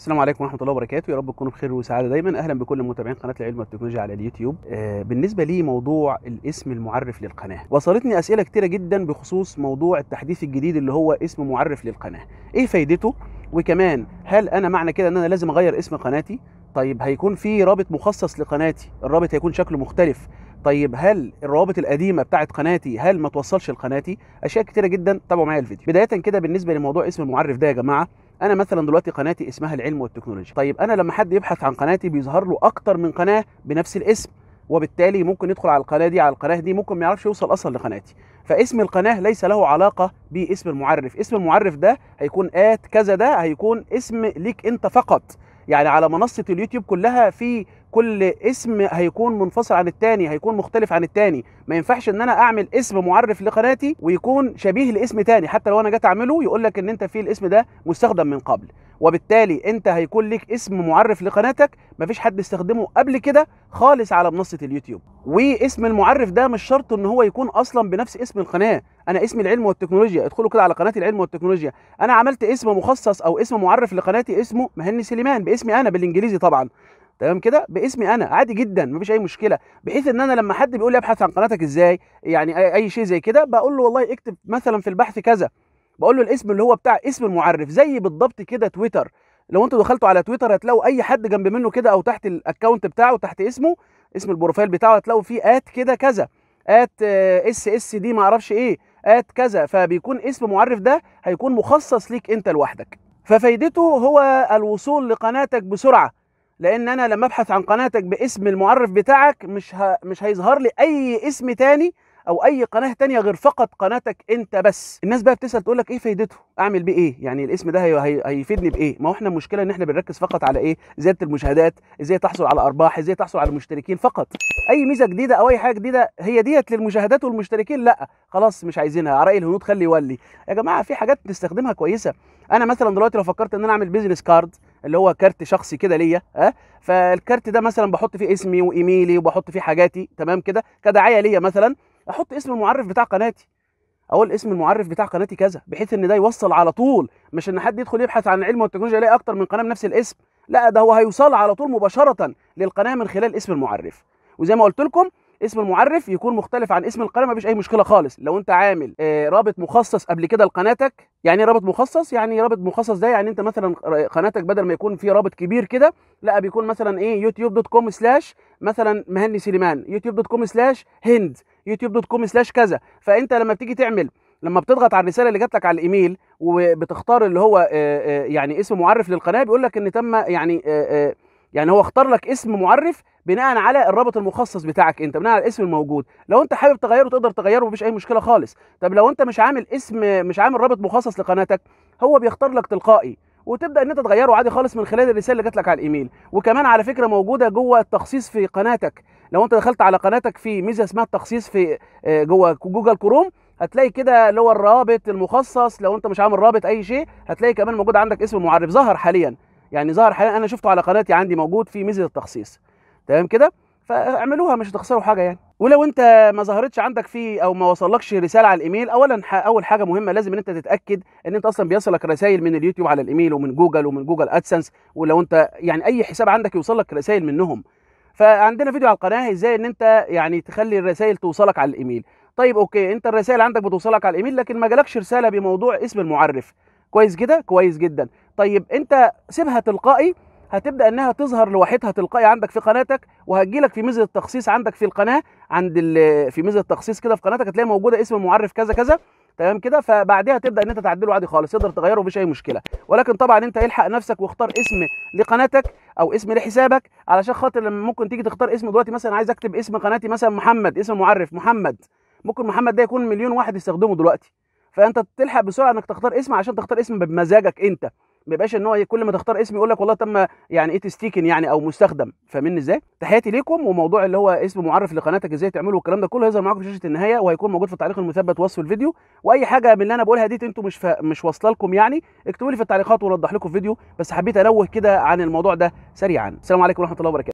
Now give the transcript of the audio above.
السلام عليكم ورحمه الله وبركاته يا رب تكونوا بخير وسعاده دايما اهلا بكل متابعين قناه العلم والتكنولوجيا على اليوتيوب آه، بالنسبه لي موضوع الاسم المعرف للقناه وصلتني اسئله كتيره جدا بخصوص موضوع التحديث الجديد اللي هو اسم معرف للقناه ايه فايدته وكمان هل انا معنى كده ان انا لازم اغير اسم قناتي طيب هيكون في رابط مخصص لقناتي الرابط هيكون شكله مختلف طيب هل الروابط القديمه بتاعت قناتي هل ما توصلش لقناتي اشياء كتيره جدا تابعوا معايا الفيديو بدايه كده بالنسبه لموضوع اسم المعرف ده يا جماعه انا مثلا دلوقتي قناتي اسمها العلم والتكنولوجيا طيب انا لما حد يبحث عن قناتي بيظهر له اكتر من قناه بنفس الاسم وبالتالي ممكن يدخل على القناه دي على القناه دي ممكن ما يعرفش يوصل اصلا لقناتي فاسم القناه ليس له علاقه باسم المعرف اسم المعرف ده هيكون ات كذا ده هيكون اسم ليك انت فقط يعني على منصه اليوتيوب كلها في كل اسم هيكون منفصل عن التاني هيكون مختلف عن التاني ما ينفعش ان انا اعمل اسم معرف لقناتي ويكون شبيه لاسم تاني حتى لو انا جيت اعمله يقول لك ان انت في الاسم ده مستخدم من قبل وبالتالي انت هيكون ليك اسم معرف لقناتك مفيش حد استخدمه قبل كده خالص على منصه اليوتيوب واسم المعرف ده مش شرط ان هو يكون اصلا بنفس اسم القناه انا اسم العلم والتكنولوجيا ادخلوا كده على قناه العلم والتكنولوجيا انا عملت اسم مخصص او اسم معرف لقناتي اسمه مهني سليمان باسمي انا بالانجليزي طبعا تمام كده باسمي انا عادي جدا مفيش اي مشكله بحيث ان انا لما حد بيقول لي ابحث عن قناتك ازاي يعني اي شيء زي كده بقول له والله اكتب مثلا في البحث كذا بقول له الاسم اللي هو بتاع اسم المعرف زي بالضبط كده تويتر لو انتوا دخلتوا على تويتر هتلاقوا اي حد جنب منه كده او تحت الاكونت بتاعه تحت اسمه اسم البروفايل بتاعه هتلاقوا فيه ات كده كذا ات اس اس دي ما اعرفش ايه ات كذا فبيكون اسم معرف ده هيكون مخصص ليك انت لوحدك ففايدته هو الوصول لقناتك بسرعه لان انا لما ابحث عن قناتك باسم المعرف بتاعك مش ه... مش هيظهر لي اي اسم تاني او اي قناه تانية غير فقط قناتك انت بس الناس بقى بتسال تقول لك ايه فايدته اعمل بيه ايه يعني الاسم ده هي... هيفيدني بايه ما هو احنا المشكله ان احنا بنركز فقط على ايه زياده المشاهدات ازاي تحصل على ارباح ازاي تحصل على المشتركين فقط اي ميزه جديده او اي حاجه جديده هي ديت للمشاهدات والمشتركين لا خلاص مش عايزينها راي الهنود خلي يولي يا جماعه في حاجات بنستخدمها كويسه انا مثلا دلوقتي لو فكرت ان انا اعمل بيزنس كارد اللي هو كارت شخصي كده ليا اه فالكارت ده مثلا بحط فيه اسمي وايميلي وبحط فيه حاجاتي تمام كده كدعايه ليا مثلا احط اسم المعرف بتاع قناتي اقول اسم المعرف بتاع قناتي كذا بحيث ان ده يوصل على طول مش ان حد يدخل يبحث عن العلم والتكنولوجيا يلاقي اكتر من قناه بنفس الاسم لا ده هو هيوصل على طول مباشره للقناه من خلال اسم المعرف وزي ما قلت لكم اسم المعرف يكون مختلف عن اسم القناه مفيش اي مشكله خالص لو انت عامل آه، رابط مخصص قبل كده لقناتك يعني ايه رابط مخصص يعني رابط مخصص ده يعني انت مثلا قناتك بدل ما يكون في رابط كبير كده لا بيكون مثلا ايه يوتيوب دوت كوم سلاش مثلا مهني سليمان يوتيوب دوت كوم سلاش هند يوتيوب دوت كوم سلاش كذا فانت لما بتيجي تعمل لما بتضغط على الرساله اللي جات لك على الايميل وبتختار اللي هو آه، آه، يعني اسم معرف للقناه بيقول لك ان تم يعني يعني هو اختار لك اسم معرف بناء على الرابط المخصص بتاعك انت بناء على الاسم الموجود لو انت حابب تغيره تقدر تغيره مفيش اي مشكله خالص طب لو انت مش عامل اسم مش عامل رابط مخصص لقناتك هو بيختار لك تلقائي وتبدا ان انت تغيره عادي خالص من خلال الرساله اللي جات لك على الايميل وكمان على فكره موجوده جوه التخصيص في قناتك لو انت دخلت على قناتك في ميزه اسمها التخصيص في آه، جوه جوجل كروم هتلاقي كده اللي هو الرابط المخصص لو انت مش عامل رابط اي شيء هتلاقي كمان موجود عندك اسم المعرف ظهر حاليا يعني ظهر حاليا انا شفته على قناتي عندي موجود في ميزه التخصيص تمام كده فاعملوها مش هتخسروا حاجه يعني ولو انت ما ظهرتش عندك في او ما وصلكش رساله على الايميل اولا اول حاجه مهمه لازم ان انت تتاكد ان انت اصلا بيصلك رسائل من اليوتيوب على الايميل ومن جوجل ومن جوجل ادسنس ولو انت يعني اي حساب عندك يوصلك رسائل منهم فعندنا فيديو على القناه ازاي ان انت يعني تخلي الرسائل توصلك على الايميل طيب اوكي انت الرسائل عندك بتوصلك على الايميل لكن ما جالكش رساله بموضوع اسم المعرف كويس كده كويس جدا طيب انت سيبها تلقائي هتبدا انها تظهر لوحدها تلقائي عندك في قناتك وهتجيلك في ميزه التخصيص عندك في القناه عند في ميزه التخصيص كده في قناتك هتلاقي موجوده اسم المعرف كذا كذا تمام كده فبعدها تبدا ان انت تعدله عادي خالص تقدر تغيره مفيش اي مشكله ولكن طبعا انت الحق نفسك واختار اسم لقناتك او اسم لحسابك علشان خاطر لما ممكن تيجي تختار اسم دلوقتي مثلا عايز اكتب اسم قناتي مثلا محمد اسم معرف محمد ممكن محمد ده يكون مليون واحد يستخدمه دلوقتي فانت تلحق بسرعه انك تختار اسم عشان تختار اسم بمزاجك انت ما يبقاش ان هو كل ما تختار اسم يقول لك والله تم يعني ايه تستيكن يعني او مستخدم فمن ازاي تحياتي ليكم وموضوع اللي هو اسم معرف لقناتك ازاي تعمله والكلام ده كله هيظهر معاكم في شاشه النهايه وهيكون موجود في التعليق المثبت وصف الفيديو واي حاجه من اللي انا بقولها دي انتم مش ف... مش واصله لكم يعني اكتبوا لي في التعليقات ونوضح لكم فيديو بس حبيت انوه كده عن الموضوع ده سريعا السلام عليكم ورحمه الله وبركاته